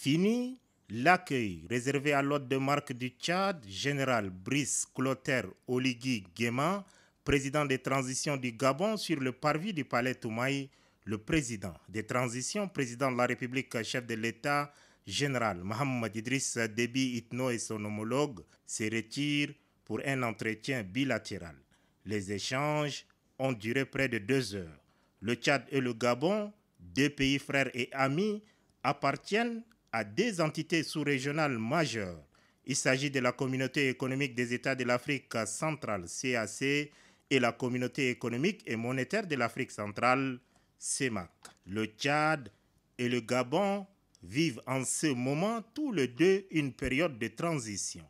Fini l'accueil réservé à l'hôte de marque du Tchad, général Brice Clotaire Oligui Guéma, président des transitions du Gabon sur le parvis du palais Toumaï, le président des transitions, président de la République, chef de l'État, général Mohamed Idriss Déby Itno et son homologue se retirent pour un entretien bilatéral. Les échanges ont duré près de deux heures. Le Tchad et le Gabon, deux pays frères et amis, appartiennent à des entités sous-régionales majeures. Il s'agit de la Communauté économique des États de l'Afrique centrale, CAC, et la Communauté économique et monétaire de l'Afrique centrale, CEMAC. Le Tchad et le Gabon vivent en ce moment tous les deux une période de transition.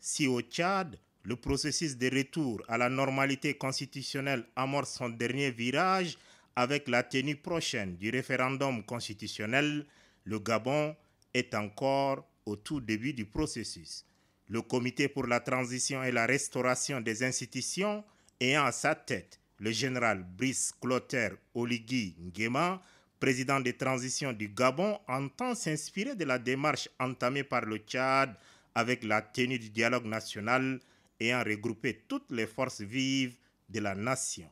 Si au Tchad, le processus de retour à la normalité constitutionnelle amorce son dernier virage avec la tenue prochaine du référendum constitutionnel, le Gabon est encore au tout début du processus. Le Comité pour la transition et la restauration des institutions ayant à sa tête le général Brice Clotaire Oligui Nguema, président des transitions du Gabon, entend s'inspirer de la démarche entamée par le Tchad avec la tenue du dialogue national ayant regroupé toutes les forces vives de la nation.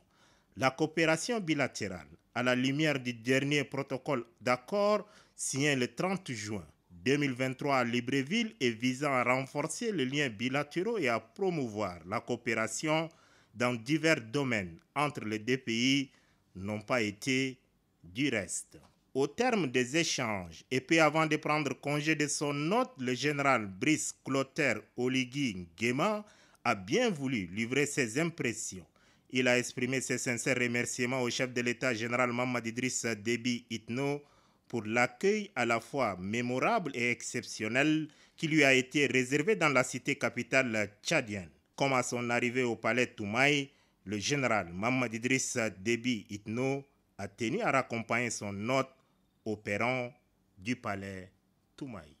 La coopération bilatérale à la lumière du dernier protocole d'accord signé le 30 juin 2023 à Libreville et visant à renforcer les liens bilatéraux et à promouvoir la coopération dans divers domaines entre les deux pays n'ont pas été du reste. Au terme des échanges, et puis avant de prendre congé de son hôte, le général Brice Clotaire Oligui Nguema a bien voulu livrer ses impressions il a exprimé ses sincères remerciements au chef de l'État général Mamadidris Idriss Déby Itno pour l'accueil à la fois mémorable et exceptionnel qui lui a été réservé dans la cité capitale tchadienne. Comme à son arrivée au palais Toumaï, le général Mamad Idriss Déby Itno a tenu à raccompagner son hôte au perron du palais Toumaï.